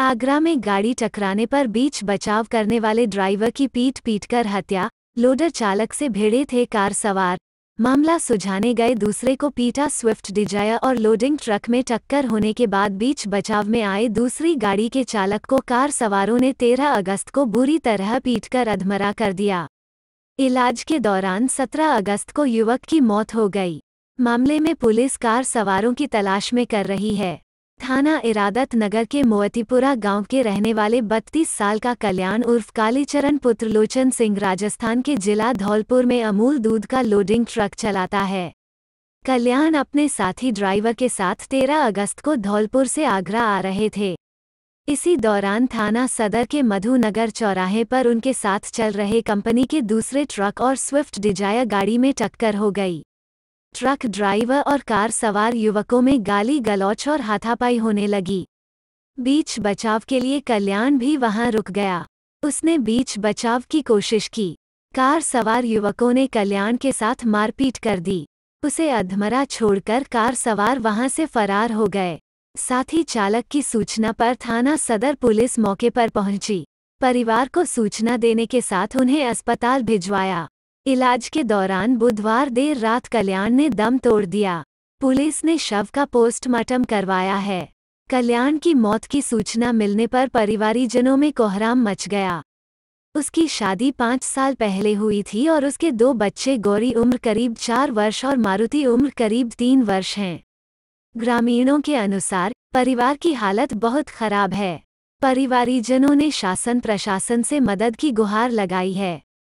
आगरा में गाड़ी टकराने पर बीच बचाव करने वाले ड्राइवर की पीट पीट कर हत्या लोडर चालक से भिड़े थे कार सवार मामला सुझाने गए दूसरे को पीटा स्विफ्ट डिजायर और लोडिंग ट्रक में टक्कर होने के बाद बीच बचाव में आए दूसरी गाड़ी के चालक को कार सवारों ने 13 अगस्त को बुरी तरह पीटकर अधमरा कर दिया इलाज के दौरान 17 अगस्त को युवक की मौत हो गई मामले में पुलिस कार सवारों की तलाश में कर रही है थाना इरादत नगर के मोतीपुरा गांव के रहने वाले 32 साल का कल्याण उर्फ कालीचरण पुत्र लोचन सिंह राजस्थान के जिला धौलपुर में अमूल दूध का लोडिंग ट्रक चलाता है कल्याण अपने साथी ड्राइवर के साथ 13 अगस्त को धौलपुर से आगरा आ रहे थे इसी दौरान थाना सदर के मधुनगर चौराहे पर उनके साथ चल रहे कंपनी के दूसरे ट्रक और स्विफ्ट डिजायर गाड़ी में टक्कर हो गई ट्रक ड्राइवर और कार सवार युवकों में गाली गलौच और हाथापाई होने लगी बीच बचाव के लिए कल्याण भी वहां रुक गया उसने बीच बचाव की कोशिश की कार सवार युवकों ने कल्याण के साथ मारपीट कर दी उसे अधमरा छोड़कर कार सवार वहां से फरार हो गए साथ ही चालक की सूचना पर थाना सदर पुलिस मौके पर पहुंची परिवार को सूचना देने के साथ उन्हें अस्पताल भिजवाया इलाज के दौरान बुधवार देर रात कल्याण ने दम तोड़ दिया पुलिस ने शव का पोस्टमार्टम करवाया है कल्याण की मौत की सूचना मिलने पर परिवारीजनों में कोहराम मच गया उसकी शादी पाँच साल पहले हुई थी और उसके दो बच्चे गौरी उम्र करीब चार वर्ष और मारुति उम्र करीब तीन वर्ष हैं ग्रामीणों के अनुसार परिवार की हालत बहुत खराब है परिवारीजनों ने शासन प्रशासन से मदद की गुहार लगाई है